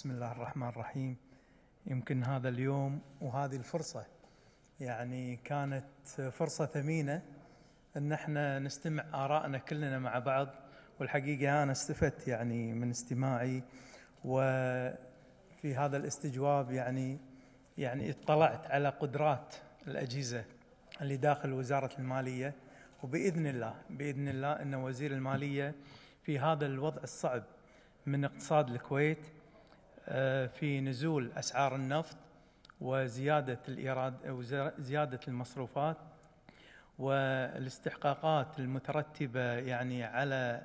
بسم الله الرحمن الرحيم يمكن هذا اليوم وهذه الفرصة يعني كانت فرصة ثمينة ان احنا نستمع آرائنا كلنا مع بعض والحقيقة أنا استفدت يعني من استماعي وفي هذا الاستجواب يعني يعني اطلعت على قدرات الأجهزة اللي داخل وزارة المالية وبإذن الله بإذن الله أن وزير المالية في هذا الوضع الصعب من اقتصاد الكويت آه، في نزول اسعار النفط وزياده الايراد وزياده المصروفات والاستحقاقات المترتبه يعني على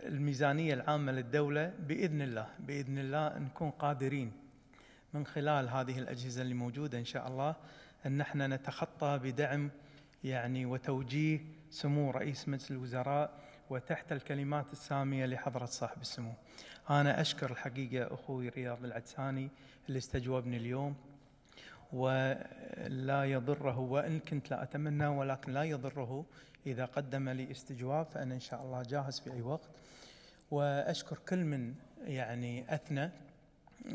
الميزانيه العامه للدوله باذن الله باذن الله نكون قادرين من خلال هذه الاجهزه اللي موجوده ان شاء الله ان احنا نتخطى بدعم يعني وتوجيه سمو رئيس مجلس الوزراء وتحت الكلمات الساميه لحضره صاحب السمو. انا اشكر الحقيقه اخوي رياض العدساني اللي استجوبني اليوم ولا يضره وان كنت لا اتمنى ولكن لا يضره اذا قدم لي استجواب فانا ان شاء الله جاهز في اي وقت. واشكر كل من يعني اثنى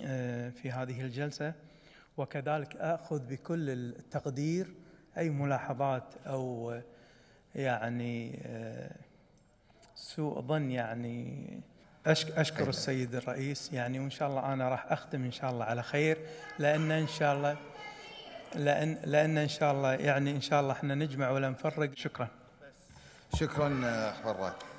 آه، في هذه الجلسه وكذلك اخذ بكل التقدير اي ملاحظات او يعني آه، سوء ظن يعني أشك أشكر أيوة. السيد الرئيس يعني وإن شاء الله أنا راح أختم إن شاء الله على خير لأن إن شاء الله لأن لأن إن شاء الله يعني إن شاء الله إحنا نجمع ولا نفرق شكرا شكرا أخبار